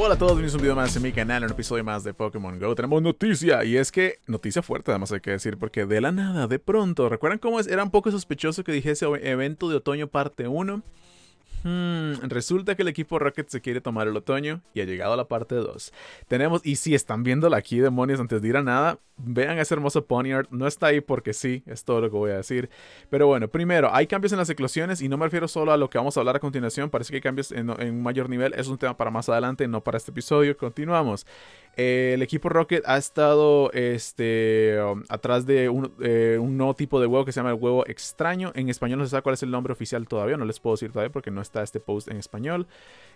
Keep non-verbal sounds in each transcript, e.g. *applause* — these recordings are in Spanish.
Hola a todos, bienvenidos a un video más en mi canal, un episodio más de Pokémon GO. Tenemos noticia, y es que, noticia fuerte además hay que decir, porque de la nada, de pronto, ¿recuerdan cómo es? era un poco sospechoso que dijese evento de otoño parte 1? Hmm, resulta que el equipo Rocket se quiere tomar el otoño y ha llegado a la parte 2. Tenemos, y si están viéndola aquí, demonios, antes de ir a nada, Vean ese hermoso ponyard, no está ahí porque sí, es todo lo que voy a decir. Pero bueno, primero, hay cambios en las eclosiones y no me refiero solo a lo que vamos a hablar a continuación, parece que hay cambios en, un mayor nivel, es un tema para más adelante, no para este episodio. Continuamos. Eh, el equipo Rocket ha estado este, um, atrás de eh, un, nuevo tipo de huevo que se llama el huevo extraño. En español no se sabe cuál es el nombre oficial todavía, no les puedo decir todavía porque no está este post en español.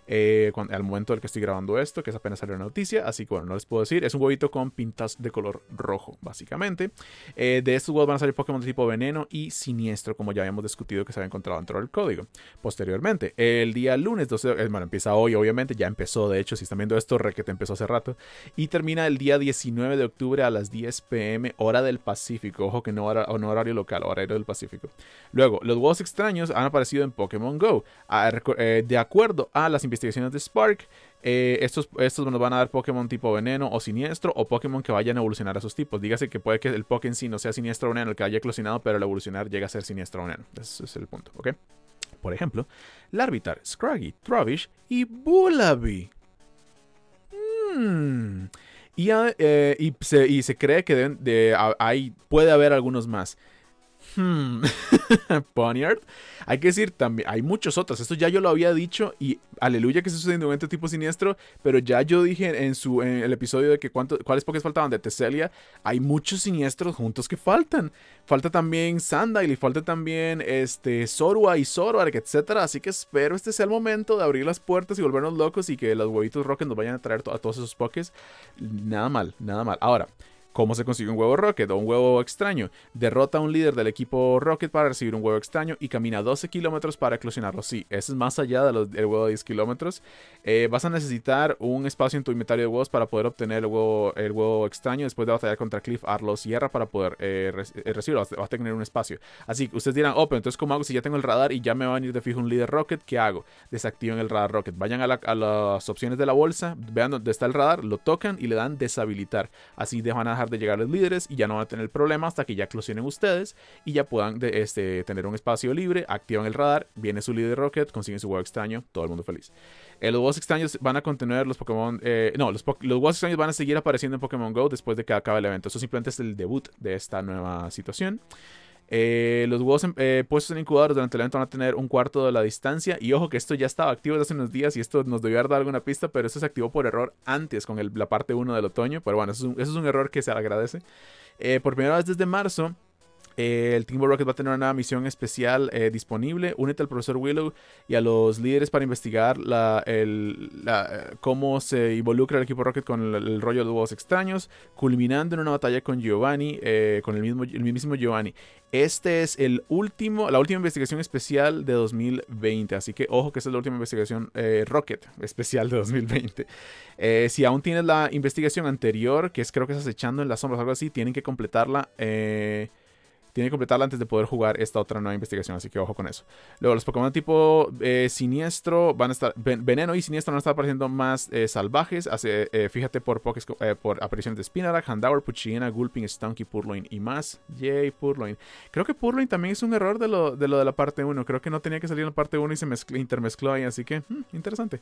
Eh, al momento del que estoy grabando esto, que es apenas salió la noticia, así que bueno, no les puedo decir. Es un huevito con pintas de color rojo básicamente. Eh, de estos huevos van a salir Pokémon de tipo veneno y siniestro, como ya habíamos discutido que se había encontrado dentro del código. Posteriormente, el día lunes 12 de eh, bueno, empieza hoy, obviamente, ya empezó, de hecho, si están viendo esto, requete, empezó hace rato, y termina el día 19 de octubre a las 10 pm, hora del Pacífico. Ojo que no, hora, no horario local, horario del Pacífico. Luego, los huevos extraños han aparecido en Pokémon Go. Ah, eh, de acuerdo a las investigaciones de Spark, eh, estos, estos nos van a dar Pokémon tipo veneno o siniestro o Pokémon que vayan a evolucionar a sus tipos. Dígase que puede que el Pokémon sí no sea siniestro veneno, el que haya eclosionado, pero el evolucionar llega a ser siniestro veneno. Ese es el punto, ¿ok? Por ejemplo, Larvitar, Scraggy, Travish y Bulaby. Mmm. Ah, eh, y, se, cree que ah, puede haber algunos más. Hmm. *laughs* Ponyard. Hay que decir, también hay muchos otros. Esto ya yo lo había dicho y aleluya que sucede en un este evento tipo siniestro. Pero ya yo dije en, su, el episodio de que cuáles Pokés faltaban de Tecelia Hay muchos siniestros juntos que faltan. Falta también Sandile y falta también este, Sorua y Zoroark, etc. Así que espero este sea el momento de abrir las puertas y volvernos locos y que los huevitos roque nos vayan a traer a todos esos Pokés. Nada mal, nada mal. Ahora. ¿Cómo se consigue un huevo Rocket o un huevo extraño? Derrota a un líder del equipo Rocket para recibir un huevo extraño y camina 12 kilómetros para eclosionarlo. Sí, eso es más allá del huevo de 10 kilómetros. Eh, vas a necesitar un espacio en tu inventario de huevos para poder obtener el huevo, el huevo extraño después de batallar contra Cliff, Arlos Sierra para poder eh, eh, recibirlo. Vas a tener un espacio. Así que ustedes dirán, oh, pero entonces ¿cómo hago si ya tengo el radar y ya me va a venir de fijo un líder Rocket? ¿Qué hago? Desactiven el radar Rocket. Vayan a, las opciones de la bolsa, vean dónde está el radar, lo tocan y le dan deshabilitar. Así dejan a llegar a los líderes y ya no van a tener problema hasta que ya eclosionen ustedes y ya puedan este, tener un espacio libre, activan el radar, viene su líder Rocket, consiguen su huevo extraño, todo el mundo feliz. Eh, los huevos extraños van a continuar los Pokémon... Eh, no, los, los huevos extraños van a seguir apareciendo en Pokémon GO después de que acabe el evento. Eso simplemente es el debut de esta nueva situación. Eh, los huevos eh, puestos en incubadores durante el evento van a tener un cuarto de la distancia. Y ojo que esto ya estaba activo desde hace unos días y esto nos debió dar alguna pista, pero esto se activó por error antes con la parte 1 del otoño. Pero bueno, eso es un, error que se agradece. Eh, por primera vez desde marzo, eh, el Team Rocket va a tener una misión especial eh, disponible. Únete al profesor Willow y a los líderes para investigar eh, cómo se involucra el equipo Rocket con el, rollo de huevos extraños, culminando en una batalla con Giovanni, con el mismo, el mismísimo Giovanni. Este es el último, la última investigación especial de 2020, así que ojo que esta es la última investigación Rocket especial de 2020. si aún tienes la investigación anterior, que es creo que es echando en las sombras, o algo así, tienen que completarla. Tiene que completarla antes de poder jugar esta otra nueva investigación, así que ojo con eso. Luego, los Pokémon tipo eh, siniestro van a estar. veneno y siniestro van a estar apareciendo más eh, salvajes. Eh, fíjate por, por apariciones de Spinarak, Handower, Puchina, Gulping, Stunky, Purloin y más. Yay, Purloin. Creo que Purloin también es un error de lo de, la parte 1. Creo que no tenía que salir en la parte 1 y se intermezcló ahí, así que hmm, interesante.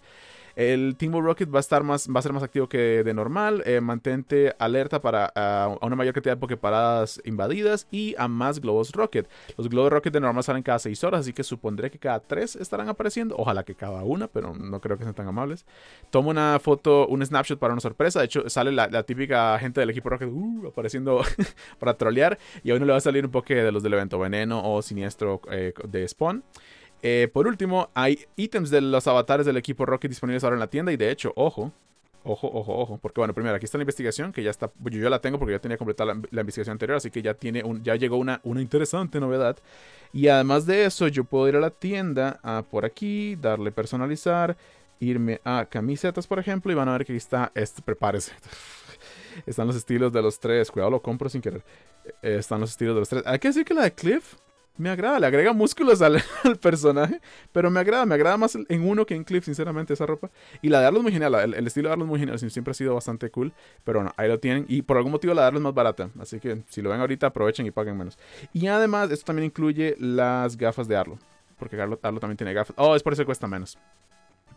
El Team Rocket va a estar más, va a ser más activo que de normal. mantente alerta para ah, a una mayor cantidad de Poképaradas invadidas y a más globos Rocket. Los globos Rocket de normal salen cada 6 horas, así que supondré que cada 3 estarán apareciendo. Ojalá que cada una, pero no creo que sean tan amables. Tomo una foto, un snapshot para una sorpresa. De hecho, sale la, típica gente del equipo Rocket uh, apareciendo *laughs* para trolear. Y a uno le va a salir un poco de los del evento Veneno o Siniestro eh, de Spawn. Eh, por último, hay ítems de los avatares del equipo Rocket disponibles ahora en la tienda. Y de hecho, ojo, Ojo, ojo, ojo. Porque bueno, primero, aquí está la investigación, que ya está. Yo ya la tengo porque ya tenía completada la, la, investigación anterior, así que ya tiene un, ya llegó una, una interesante novedad. Y además de eso, yo puedo ir a la tienda a por aquí, darle personalizar, irme a camisetas, por ejemplo, y van a ver que aquí está. Este, prepárese. *laughs* Están los estilos de los tres. Cuidado, lo compro sin querer. Eh, están los estilos de los tres. Hay que decir que la de Cliff me agrada, le agrega músculos *laughs* al, personaje, pero me agrada, me agrada más en uno que en Cliff, sinceramente, esa ropa. Y la de Arlo es muy genial, el, estilo de Arlo es muy genial, siempre ha sido bastante cool, pero bueno, ahí lo tienen. Y por algún motivo la de Arlo es más barata, así que si lo ven ahorita, aprovechen y paguen menos. Y además, esto también incluye las gafas de Arlo, porque Arlo, Arlo también tiene gafas. Oh, es por eso que cuesta menos.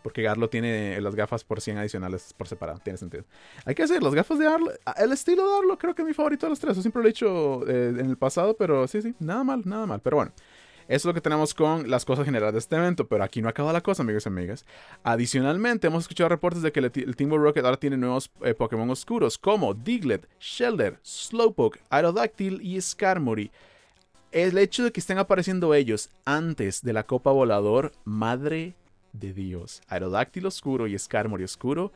Porque Garlo tiene las gafas por 100 adicionales por separado. Tiene sentido. Hay que decir, las gafas de Arlo. Ah, el estilo de Arlo creo que es mi favorito de los tres. Yo siempre lo he hecho eh, en el pasado, pero sí, sí. Nada mal, nada mal. Pero bueno. Eso es lo que tenemos con las cosas generales de este evento, pero aquí no acaba la cosa, amigos y amigas. Adicionalmente, hemos escuchado reportes de que el, Team Rocket ahora tiene nuevos eh, Pokémon oscuros como Diglett, Shelder, Slowpoke, Aerodactyl y Skarmory. El hecho de que estén apareciendo ellos antes de la Copa Volador, madre de Dios. Aerodáctilo oscuro y Skarmory oscuro.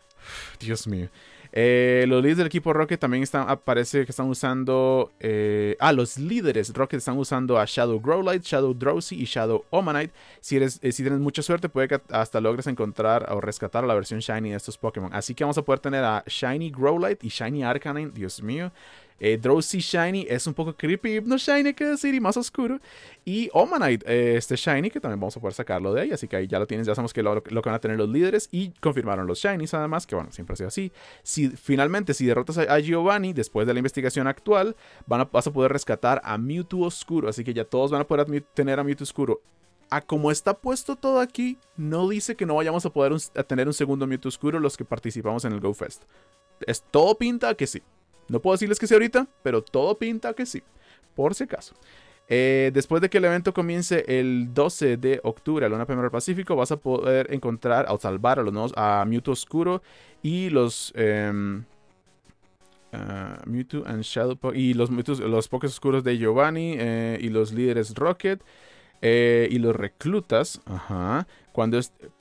*sighs* Dios mío. Eh, los líderes del equipo Rocket también están, parece que están usando. Eh, ah, los líderes Rocket están usando a Shadow Growlight, Shadow Drowsy y Shadow Omanite. Si, eres, eh, si tienes mucha suerte, puede que hasta logres encontrar o rescatar la versión Shiny de estos Pokémon. Así que vamos a poder tener a Shiny Growlight y Shiny Arcanine, Dios mío. Eh, Drowsy Shiny es un poco creepy, No Shiny, que decir, y más oscuro. Y Omanite, eh, este Shiny, que también vamos a poder sacarlo de ahí. Así que ahí ya lo tienes, ya sabemos que lo, que van a tener los líderes. Y confirmaron los Shinies, además, que bueno, siempre ha sido así. Si finalmente, si derrotas a, Giovanni, después de la investigación actual, van a, vas a poder rescatar a Mewtwo Oscuro. Así que ya todos van a poder tener a Mewtwo Oscuro a como está puesto todo aquí, no dice que no vayamos a poder a tener un segundo Mewtwo Oscuro los que participamos en el Go Fest. Es, todo pinta que sí. No puedo decirles que sí ahorita, pero todo pinta que sí, por si acaso. Eh, después de que el evento comience el 12 de octubre a la Primero Pacífico, vas a poder encontrar o salvar a los nuevos a Mewtwo Oscuro y los em, ah, y los, los Pokés Oscuros de Giovanni eh, y los líderes Rocket. Eh, y los reclutas,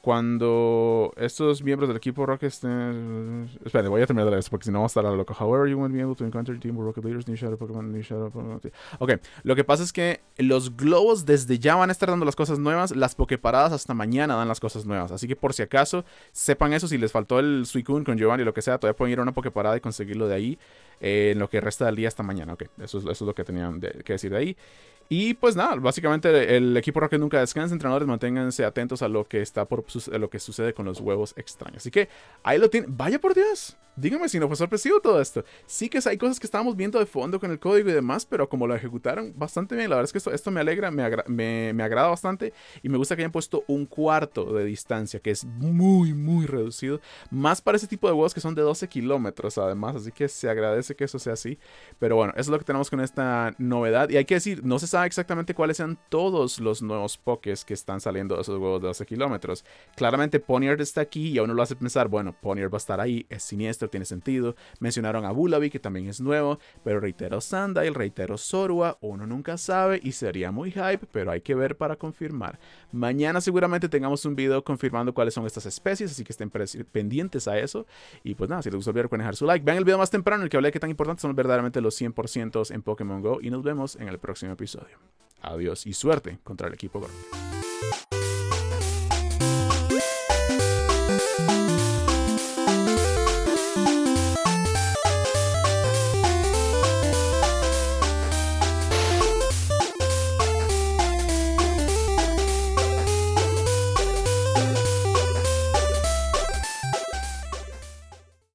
cuando, estos miembros del equipo Rocket estén... voy a terminar de leer porque si no vamos a estar a loco. However, you be able team Rocket Ok, lo que pasa es que los globos desde ya van a estar dando las cosas nuevas, las Poképaradas hasta mañana dan las cosas nuevas. Así que por si acaso, sepan eso, si les faltó el Suicune con Giovanni o lo que sea, todavía pueden ir a una Poképarada y conseguirlo de ahí. Eh, en lo que resta del día hasta mañana. Ok, eso es, lo que tenían que decir de ahí. Y pues nada, básicamente el equipo Rocket nunca descansa, entrenadores, manténganse atentos a lo que está por lo que sucede con los huevos extraños. Así que ahí lo tienen. Vaya por Dios. Dígame si no fue sorpresivo todo esto. Sí que hay cosas que estábamos viendo de fondo con el código y demás, pero como lo ejecutaron bastante bien, la verdad es que esto, me alegra, me, me agrada bastante y me gusta que hayan puesto un cuarto de distancia, que es muy, muy reducido. Más para ese tipo de huevos que son de 12 kilómetros además, así que se agradece que eso sea así. Pero bueno, eso es lo que tenemos con esta novedad. Y hay que decir, no se sabe exactamente cuáles sean todos los nuevos pokés que están saliendo de esos huevos de 12 kilómetros. Claramente Ponyard está aquí y a uno lo hace pensar, bueno, Ponyard va a estar ahí, es siniestro, tiene sentido. Mencionaron a Bulabi que también es nuevo, pero reitero Sandile, reitero Sorua, uno nunca sabe y sería muy hype, pero hay que ver para confirmar. Mañana seguramente tengamos un video confirmando cuáles son estas especies, así que estén pendientes a eso. Y pues nada, si les gustó el video dejar su like. Vean el video más temprano en el que hablé de tan importantes son verdaderamente los 100% en Pokémon GO y nos vemos en el próximo episodio. Adiós y suerte contra el equipo